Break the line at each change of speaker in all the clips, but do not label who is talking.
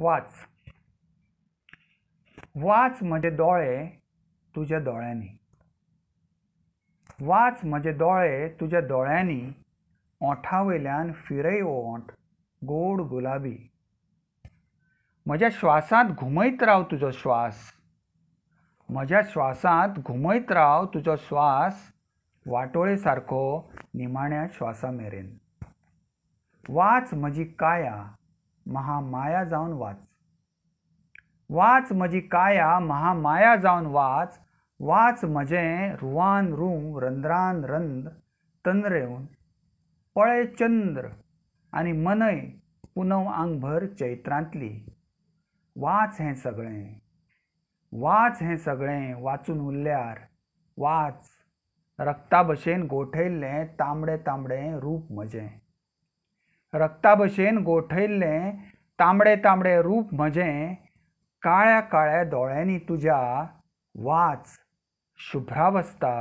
वाच वाच म्हणजे डोळे तुझ्या डोळ्यांनी वाच म्हणजे डोळे तुझ्या दोळ्यांनी ओंठावेल्यान फिरय ओंठ गोड गुलाबी म्हज्या श्वासात घुमयत राव तुजो श्वास म्हज्या श्वासात घुमयत राव तुजो श्वास वाटोळे सारको निमाण्या श्वासा मेरेन वाच म्हजी काया महामाया जाऊन वाच वाच मजी काया महामाया जावन वाच वाच मजे रुवान रूम रंद्रान रंद, तंद्रेऊन पळे चंद्र आणि मनय पुनव आंगभर चैत्रांतली वाच हे सगळे वाच हे सगळे वाचून उरल्यार वाच रक्ता भशेन गोठयल्लें तांबडे तांबडें रूप म्हजें भशेन गोठयल्ले तांबडे तांबडे रूप म्हजें काळ्या काळ्या दोळ्यांनी तुज्या वाच शुभ्रावस्था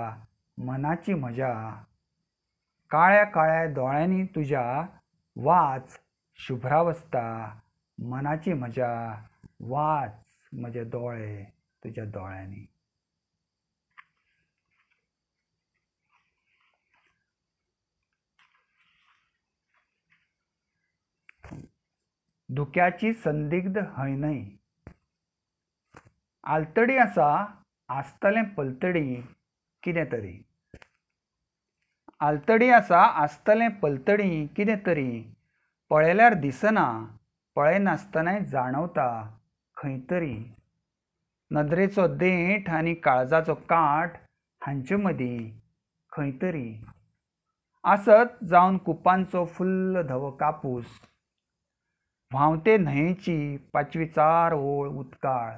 मनाची मजा काळ्या काळ्या दोळ्यांनी तुज्या वाच शुभ्रावस्था मनाची मजा वाच म्हजे दोळे तुझ्या दोळ्यांनी धुक्याची संदिग्ध हय नाही आलतडी आसा आसतलें पलतडी कितें तरी आलतडी आसा आसतलें पलतडी कितें तरी पळयल्यार दिसना पळयनासतनाय जाणवता खंय तरी नदरेचो देठ आनी काळजाचो काठ हांचे मदीं खंय तरी आसत जावन कुपांचो फुल्ल धवो कापूस व्हावते न्हंयेची पाचवी चार ओळ उत्काळ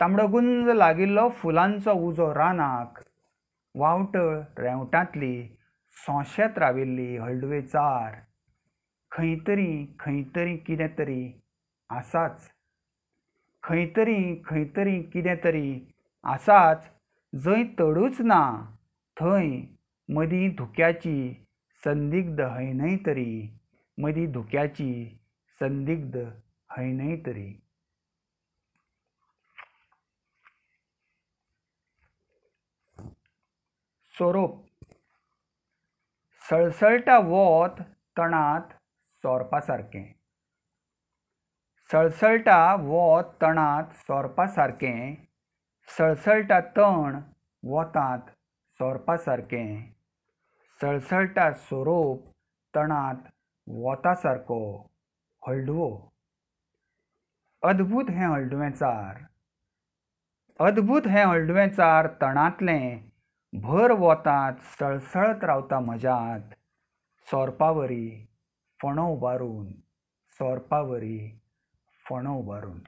तांबडगुंज लागिल्लो फुलांचो उजो रानाक वावटळ रेवटांतली सोंशेत राविल्ली हळडुवे चार खंय तरी खंय तरी कितें तरी आसाच खंय तरी खंय तरी कितें तरी आसाच जंय तडूच ना थंय मदीं धुक्याची संदिग्ध हय न्हय तरी मदीं धुक्याची संदिग्ध है नहीं तरी स्वरूप सळसळटा वत तणात सोरपा सारकें सळसळटा वत तणात सोरपा सारकें सळसळटा तण वोतांत सोरपा सारकें सळसळटा स्वरूप तणात वता सारको हळडुओ अद्भुत हें हळडुवें चार अद्भूत हें हळडुवें चार तणांतलें भर वतात सळसळत रावता मजात सोरपावरी फणो उबारून सोरपावरी फणो उबारून